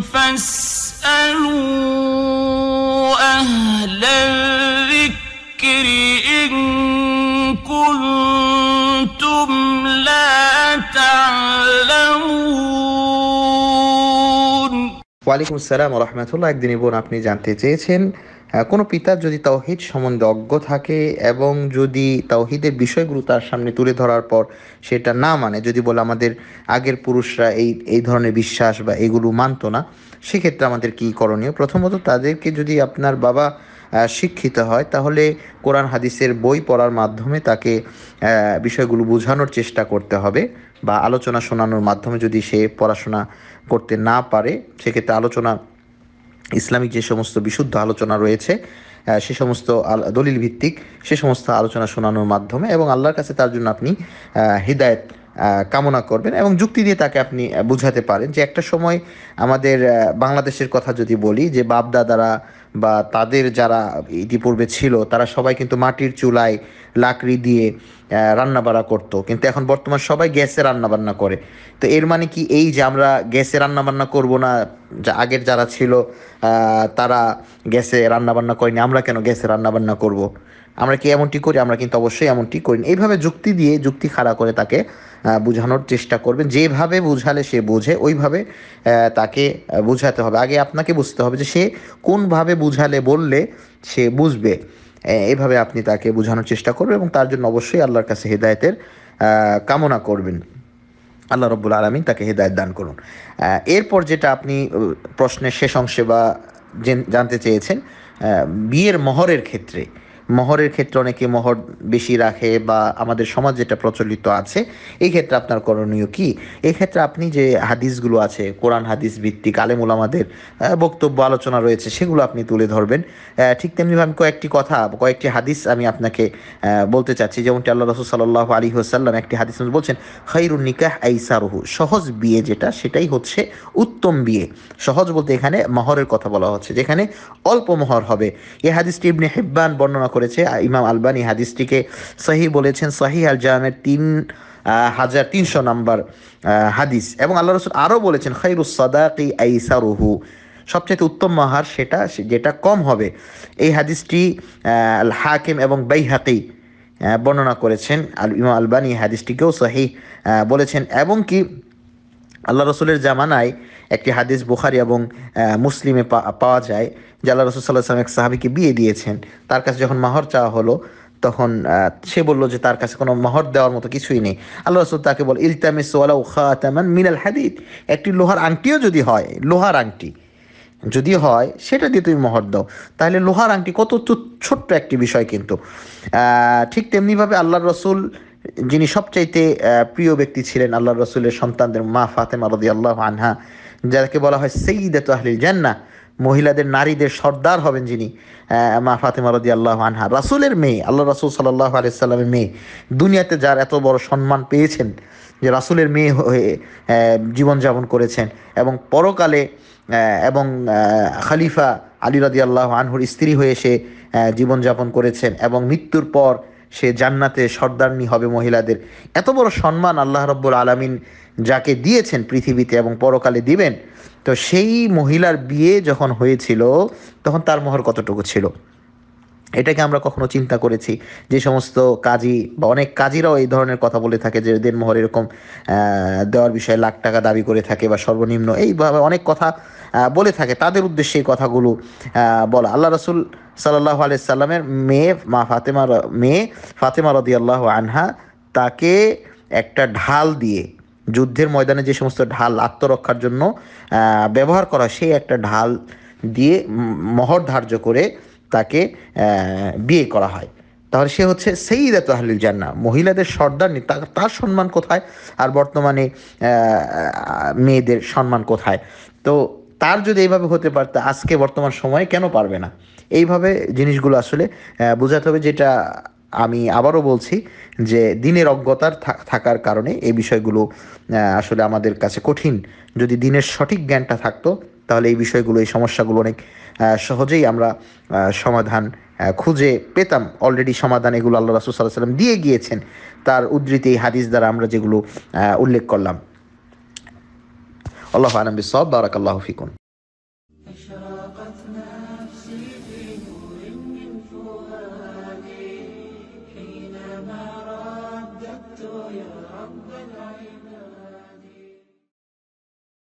فاسألوا أهل الذكر إن كنتم لا تعلمون ওয়ালাইকুম আসসালাম রহমতুল্লাহ একদিন বোন আপনি জানতে চেয়েছেন হ্যাঁ, কোনো পিতা যদি তাওহিদ সম্বন্ধে অজ্ঞ থাকে এবং যদি তাওহিদের বিষয়গুলো তার সামনে তুলে ধরার পর সেটা না মানে যদি বলে আমাদের আগের পুরুষরা এই এই ধরনের বিশ্বাস বা এগুলো মানত না সেক্ষেত্রে আমাদের কি করণীয় প্রথমত তাদেরকে যদি আপনার বাবা শিক্ষিত হয় তাহলে কোরআন হাদিসের বই পড়ার মাধ্যমে তাকে বিষয়গুলো বোঝানোর চেষ্টা করতে হবে বা আলোচনা শোনানোর মাধ্যমে যদি সে পড়াশোনা করতে না পারে সেক্ষেত্রে আলোচনা ইসলামিক যে সমস্ত বিশুদ্ধ আলোচনা রয়েছে সে সমস্ত দলিল ভিত্তিক সে সমস্ত আলোচনা শোনানোর মাধ্যমে এবং আল্লাহর কাছে তার জন্য আপনি হৃদায়ত কামনা করবেন এবং যুক্তি দিয়ে তাকে আপনি বুঝাতে পারেন যে একটা সময় আমাদের বাংলাদেশের কথা যদি বলি যে বাপদাদারা বা তাদের যারা ইতিপূর্বে ছিল তারা সবাই কিন্তু মাটির চুলায় লাকড়ি দিয়ে রান্নাবাড়া করতো কিন্তু এখন বর্তমান সবাই গ্যাসে রান্নাবান্না করে তো এর মানে কি এই যে আমরা গ্যাসে রান্নাবান্না করব না যা আগের যারা ছিল তারা গ্যাসে রান্নাবান্না করেনি আমরা কেন গ্যাসে রান্নাবান্না করব। আমরা কি এমনটি করি আমরা কিন্তু অবশ্যই এমনটি করি এইভাবে যুক্তি দিয়ে যুক্তি খাড়া করে তাকে বোঝানোর চেষ্টা করবেন যেভাবে বুঝালে সে বোঝে ওইভাবে তাকে বোঝাতে হবে আগে আপনাকে বুঝতে হবে যে সে কোনভাবে বুঝালে বললে সে বুঝবে এভাবে আপনি তাকে বোঝানোর চেষ্টা করবেন এবং তার জন্য অবশ্যই আল্লাহর কাছে হেদায়তের কামনা করবেন আল্লাহ রব্বুল আলমিন তাকে হেদায়ত দান করুন এরপর যেটা আপনি প্রশ্নের শেষ অংশে বা জানতে চেয়েছেন বিয়ের মহরের ক্ষেত্রে মহরের ক্ষেত্রে অনেকে মহর বেশি রাখে বা আমাদের সমাজ যেটা প্রচলিত আছে এই ক্ষেত্রে আপনার করণীয় কি এই ক্ষেত্রে আপনি যে হাদিসগুলো আছে কোরআন হাদিস ভিত্তিক আলেমুল আমাদের বক্তব্য আলোচনা রয়েছে সেগুলো আপনি তুলে ধরবেন ঠিক তেমনিভাবে আমি কয়েকটি কথা কয়েকটি হাদিস আমি আপনাকে বলতে চাচ্ছি যেমন আল্লাহ রসুল সাল্লাহ আলী হোসাল্লাম একটি হাদিস বলছেন খৈরুন নিকাহ আইসারহু সহজ বিয়ে যেটা সেটাই হচ্ছে উত্তম বিয়ে সহজ বলতে এখানে মহরের কথা বলা হচ্ছে যেখানে অল্প মহর হবে এ হাদিসটি ইবনে হেব্বান বর্ণনা করে করেছে ইমাম আলবানি হাদিসটিকে সহি বলেছেন সহি আল জামের তিন হাজার তিনশো নম্বর হাদিস এবং আল্লাহ রসুল আরও বলেছেন খৈরুস সাদাকি আইসা রুহু সবচেয়ে উত্তম মহার সেটা যেটা কম হবে এই হাদিসটি হাকিম এবং বাইহাকি বর্ণনা করেছেন আল ইমাম আলবানি হাদিসটিকেও সহি বলেছেন এবং কি আল্লাহ রসুলের জামানায় একটি হাদিস বুখারি এবং মুসলিমে পাওয়া যায় যে আল্লাহ রসুল সাল্লাহ সাল্লাম এক সাহাবিকে বিয়ে দিয়েছেন তার কাছে যখন মাহর চাওয়া হলো তখন সে বলল যে তার কাছে কোনো মহর দেওয়ার মতো কিছুই নেই আল্লাহ রসুল তাকে বল ইলতামিস ওয়ালা খাতামান মিনাল হাদিদ একটি লোহার আংটিও যদি হয় লোহার আংটি যদি হয় সেটা দিয়ে তুমি মহর দাও তাহলে লোহার আংটি কত ছোট্ট একটি বিষয় কিন্তু ঠিক তেমনিভাবে আল্লাহ রসুল যিনি সবচাইতে প্রিয় ব্যক্তি ছিলেন আল্লাহ রসুলের সন্তানদের মা ফাতেমা রদি আল্লাহ আনহা যাকে বলা হয় সেইদাত আহলিল জান্না মহিলাদের নারীদের সর্দার হবেন যিনি মা ফাতেমা রদি আল্লাহ আনহা রাসুলের মেয়ে আল্লাহ রাসুল সাল্লাহ আলিয়াল্লামের মেয়ে দুনিয়াতে যার এত বড় সম্মান পেয়েছেন যে রাসুলের মেয়ে হয়ে জীবনযাপন করেছেন এবং পরকালে এবং খালিফা আলী রদি আল্লাহ আনহুর স্ত্রী হয়ে সে জীবনযাপন করেছেন এবং মৃত্যুর পর সে জান্নাতে সর্দারনি হবে মহিলাদের এত বড় সম্মান আল্লাহ রব্বুল আলমিন যাকে দিয়েছেন পৃথিবীতে এবং পরকালে দিবেন তো সেই মহিলার বিয়ে যখন হয়েছিল তখন তার মোহর কতটুকু ছিল এটাকে আমরা কখনো চিন্তা করেছি যে সমস্ত কাজী বা অনেক কাজীরাও এই ধরনের কথা বলে থাকে যে দেনমোহর এরকম দেওয়ার বিষয়ে লাখ টাকা দাবি করে থাকে বা সর্বনিম্ন এইভাবে অনেক কথা বলে থাকে তাদের উদ্দেশ্যে এই কথাগুলো বলা আল্লাহ রসুল সাল্লাহ আলাইসাল্লামের মেয়ে মা ফাতেমা মেয়ে ফাতেমা রদি আল্লাহ আনহা তাকে একটা ঢাল দিয়ে যুদ্ধের ময়দানে যে সমস্ত ঢাল আত্মরক্ষার জন্য ব্যবহার করা সেই একটা ঢাল দিয়ে মহর ধার্য করে তাকে বিয়ে করা হয় তাহলে সে হচ্ছে সেইদা তাহলিল জান্না মহিলাদের সর্দার নেই তার সম্মান কোথায় আর বর্তমানে মেয়েদের সম্মান কোথায় তো তার যদি এইভাবে হতে পারত আজকে বর্তমান সময়ে কেন পারবে না এইভাবে জিনিসগুলো আসলে বোঝাতে হবে যেটা আমি আবারও বলছি যে দিনের অজ্ঞতার থাকার কারণে এই বিষয়গুলো আসলে আমাদের কাছে কঠিন যদি দিনের সঠিক জ্ঞানটা থাকতো তাহলে এই বিষয়গুলো এই সমস্যাগুলো অনেক সহজেই আমরা সমাধান খুঁজে পেতাম অলরেডি সমাধান এগুলো আল্লাহ রাসুল সাল্লাহ সাল্লাম দিয়ে গিয়েছেন তার উদ্ধৃতি এই হাদিস দ্বারা আমরা যেগুলো উল্লেখ করলাম আল্লাহ আলম বিসব বারাকাল্লাহ ফিকুন